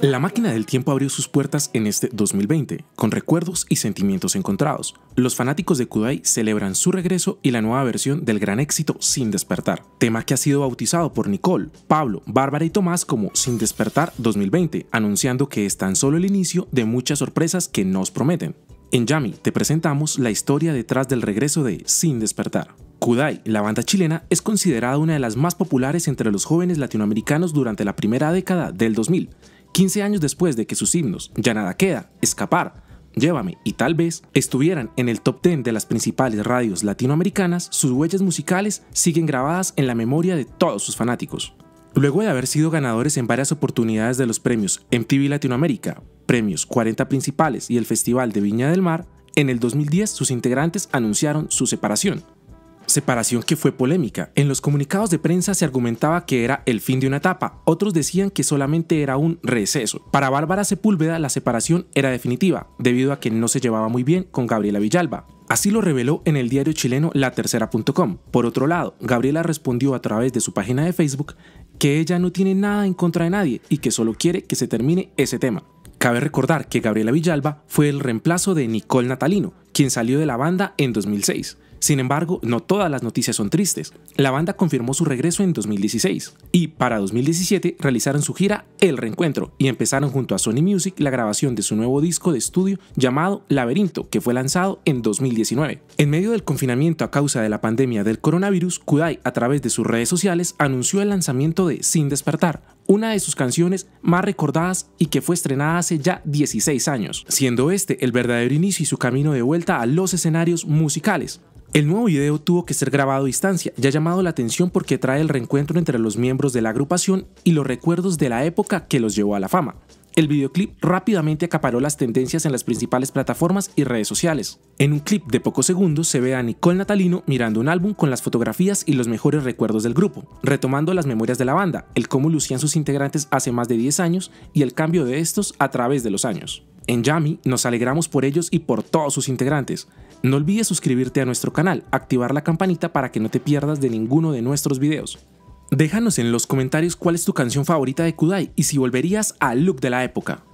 La máquina del tiempo abrió sus puertas en este 2020, con recuerdos y sentimientos encontrados. Los fanáticos de Kudai celebran su regreso y la nueva versión del gran éxito Sin Despertar, tema que ha sido bautizado por Nicole, Pablo, Bárbara y Tomás como Sin Despertar 2020, anunciando que es tan solo el inicio de muchas sorpresas que nos prometen. En Yami te presentamos la historia detrás del regreso de Sin Despertar. Kudai, la banda chilena, es considerada una de las más populares entre los jóvenes latinoamericanos durante la primera década del 2000, 15 años después de que sus himnos Ya nada queda, Escapar, Llévame y tal vez estuvieran en el top 10 de las principales radios latinoamericanas, sus huellas musicales siguen grabadas en la memoria de todos sus fanáticos. Luego de haber sido ganadores en varias oportunidades de los premios MTV Latinoamérica, premios 40 principales y el Festival de Viña del Mar, en el 2010 sus integrantes anunciaron su separación separación que fue polémica. En los comunicados de prensa se argumentaba que era el fin de una etapa, otros decían que solamente era un receso. Para Bárbara Sepúlveda la separación era definitiva, debido a que no se llevaba muy bien con Gabriela Villalba. Así lo reveló en el diario chileno La Tercera.com. Por otro lado, Gabriela respondió a través de su página de Facebook que ella no tiene nada en contra de nadie y que solo quiere que se termine ese tema. Cabe recordar que Gabriela Villalba fue el reemplazo de Nicole Natalino, quien salió de la banda en 2006. Sin embargo, no todas las noticias son tristes. La banda confirmó su regreso en 2016 y para 2017 realizaron su gira El Reencuentro y empezaron junto a Sony Music la grabación de su nuevo disco de estudio llamado Laberinto, que fue lanzado en 2019. En medio del confinamiento a causa de la pandemia del coronavirus, Kudai a través de sus redes sociales anunció el lanzamiento de Sin despertar, una de sus canciones más recordadas y que fue estrenada hace ya 16 años, siendo este el verdadero inicio y su camino de vuelta a los escenarios musicales. El nuevo video tuvo que ser grabado a distancia ya ha llamado la atención porque trae el reencuentro entre los miembros de la agrupación y los recuerdos de la época que los llevó a la fama. El videoclip rápidamente acaparó las tendencias en las principales plataformas y redes sociales. En un clip de pocos segundos se ve a Nicole Natalino mirando un álbum con las fotografías y los mejores recuerdos del grupo, retomando las memorias de la banda, el cómo lucían sus integrantes hace más de 10 años y el cambio de estos a través de los años. En Yami nos alegramos por ellos y por todos sus integrantes. No olvides suscribirte a nuestro canal, activar la campanita para que no te pierdas de ninguno de nuestros videos. Déjanos en los comentarios cuál es tu canción favorita de Kudai y si volverías al look de la época.